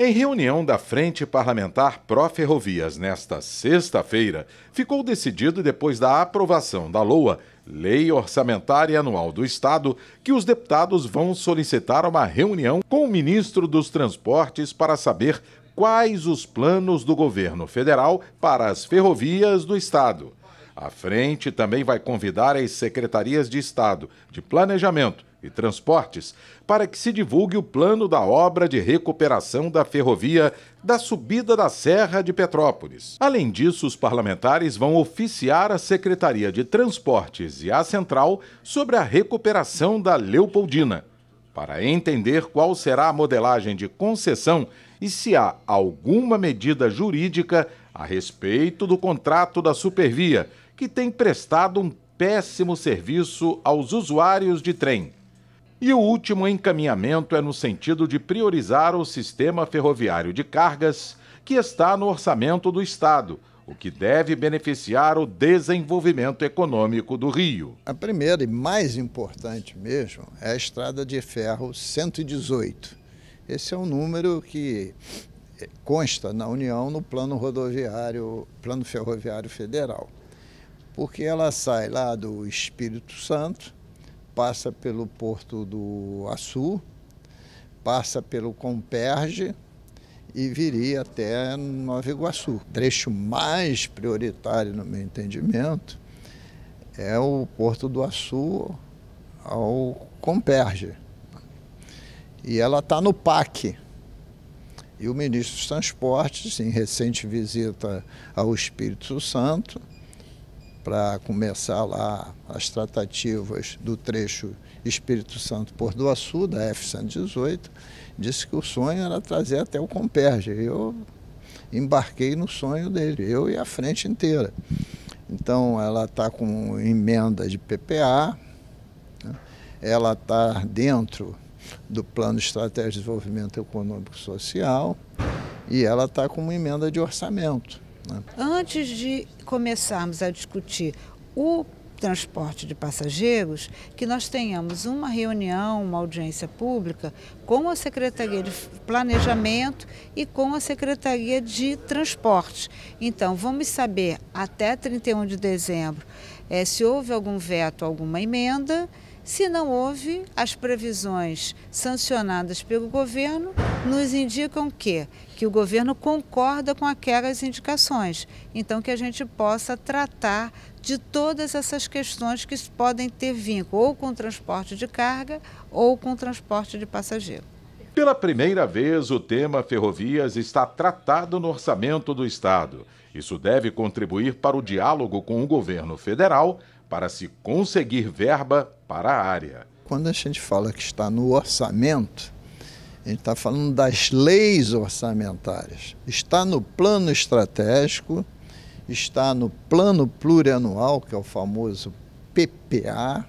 Em reunião da Frente Parlamentar Pró-Ferrovias nesta sexta-feira, ficou decidido, depois da aprovação da LOA, Lei Orçamentária Anual do Estado, que os deputados vão solicitar uma reunião com o ministro dos Transportes para saber quais os planos do governo federal para as ferrovias do Estado. A frente também vai convidar as secretarias de Estado de Planejamento, e Transportes para que se divulgue o plano da obra de recuperação da ferrovia da subida da Serra de Petrópolis. Além disso, os parlamentares vão oficiar a Secretaria de Transportes e a Central sobre a recuperação da Leopoldina, para entender qual será a modelagem de concessão e se há alguma medida jurídica a respeito do contrato da Supervia, que tem prestado um péssimo serviço aos usuários de trem e o último encaminhamento é no sentido de priorizar o sistema ferroviário de cargas, que está no orçamento do Estado, o que deve beneficiar o desenvolvimento econômico do Rio. A primeira e mais importante mesmo é a estrada de ferro 118. Esse é um número que eh, consta na União no plano rodoviário, plano ferroviário federal, porque ela sai lá do Espírito Santo passa pelo Porto do Açu, passa pelo Comperge e viria até Nova Iguaçu. O trecho mais prioritário, no meu entendimento, é o Porto do Açu ao Comperge. E ela está no PAC. E o ministro dos Transportes, em recente visita ao Espírito Santo, para começar lá as tratativas do trecho Espírito Santo por do da F-118, disse que o sonho era trazer até o Comperge. Eu embarquei no sonho dele, eu e a frente inteira. Então ela está com emenda de PPA, né? ela está dentro do Plano Estratégico de Desenvolvimento Econômico e Social e ela está com uma emenda de orçamento. Né? Antes de começarmos a discutir o transporte de passageiros, que nós tenhamos uma reunião, uma audiência pública com a Secretaria de Planejamento e com a Secretaria de Transportes. Então, vamos saber até 31 de dezembro é, se houve algum veto, alguma emenda. Se não houve, as previsões sancionadas pelo governo nos indicam que que o governo concorda com aquelas indicações, então que a gente possa tratar de todas essas questões que podem ter vínculo ou com transporte de carga ou com o transporte de passageiro. Pela primeira vez, o tema ferrovias está tratado no orçamento do Estado. Isso deve contribuir para o diálogo com o governo federal para se conseguir verba para a área. Quando a gente fala que está no orçamento, a gente está falando das leis orçamentárias. Está no plano estratégico, está no plano plurianual, que é o famoso PPA,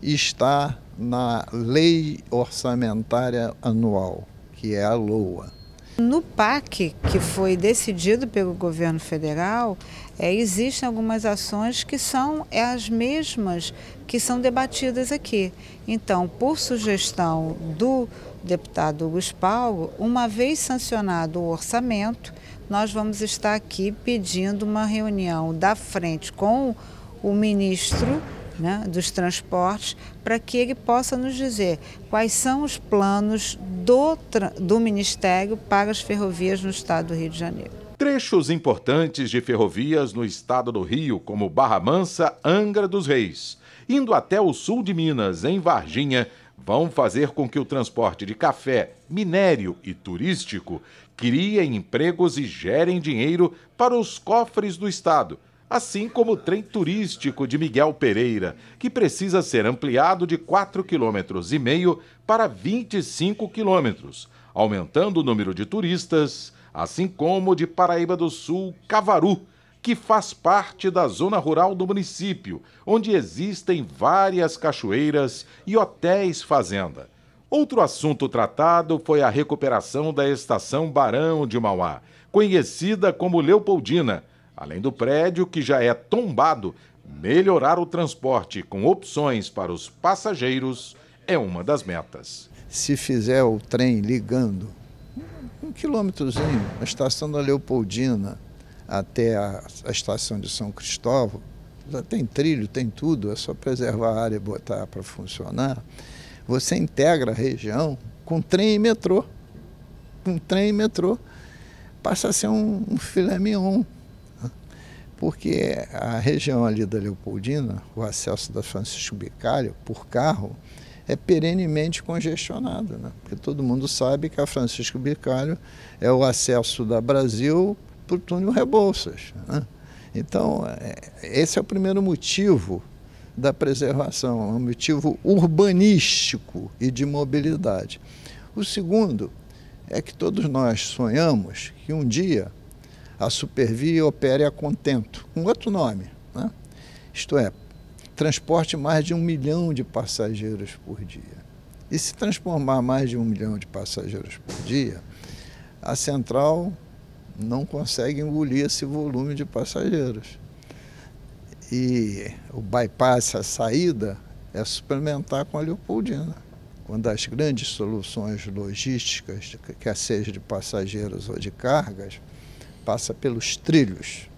e está na lei orçamentária anual, que é a LOA. No PAC, que foi decidido pelo governo federal, é, existem algumas ações que são é as mesmas que são debatidas aqui. Então, por sugestão do deputado Hugo Paulo, uma vez sancionado o orçamento, nós vamos estar aqui pedindo uma reunião da frente com o ministro né, dos transportes para que ele possa nos dizer quais são os planos do, do Ministério para as ferrovias no estado do Rio de Janeiro. Trechos importantes de ferrovias no estado do Rio, como Barra Mansa, Angra dos Reis, indo até o sul de Minas, em Varginha, vão fazer com que o transporte de café, minério e turístico criem empregos e gerem dinheiro para os cofres do Estado, assim como o trem turístico de Miguel Pereira, que precisa ser ampliado de 4,5 km para 25 km, aumentando o número de turistas, assim como o de Paraíba do Sul, Cavaru, que faz parte da zona rural do município, onde existem várias cachoeiras e hotéis fazenda. Outro assunto tratado foi a recuperação da estação Barão de Mauá, conhecida como Leopoldina, além do prédio que já é tombado. Melhorar o transporte com opções para os passageiros é uma das metas. Se fizer o trem ligando um quilômetrozinho, a estação da Leopoldina, até a, a estação de São Cristóvão, já tem trilho, tem tudo, é só preservar a área e botar para funcionar. Você integra a região com trem e metrô. Com trem e metrô. Passa a ser um, um filé mignon. Porque a região ali da Leopoldina, o acesso da Francisco Bicalho por carro, é perenemente congestionado, né? porque todo mundo sabe que a Francisco Bicalho é o acesso da Brasil por o Rebouças. Né? Então, é, esse é o primeiro motivo da preservação, é um motivo urbanístico e de mobilidade. O segundo é que todos nós sonhamos que um dia a supervia opere a contento, um outro nome, né? isto é, transporte mais de um milhão de passageiros por dia. E se transformar mais de um milhão de passageiros por dia, a central não consegue engolir esse volume de passageiros. E o bypass, a saída, é suplementar com a Leopoldina. Uma das grandes soluções logísticas, quer seja de passageiros ou de cargas, passa pelos trilhos.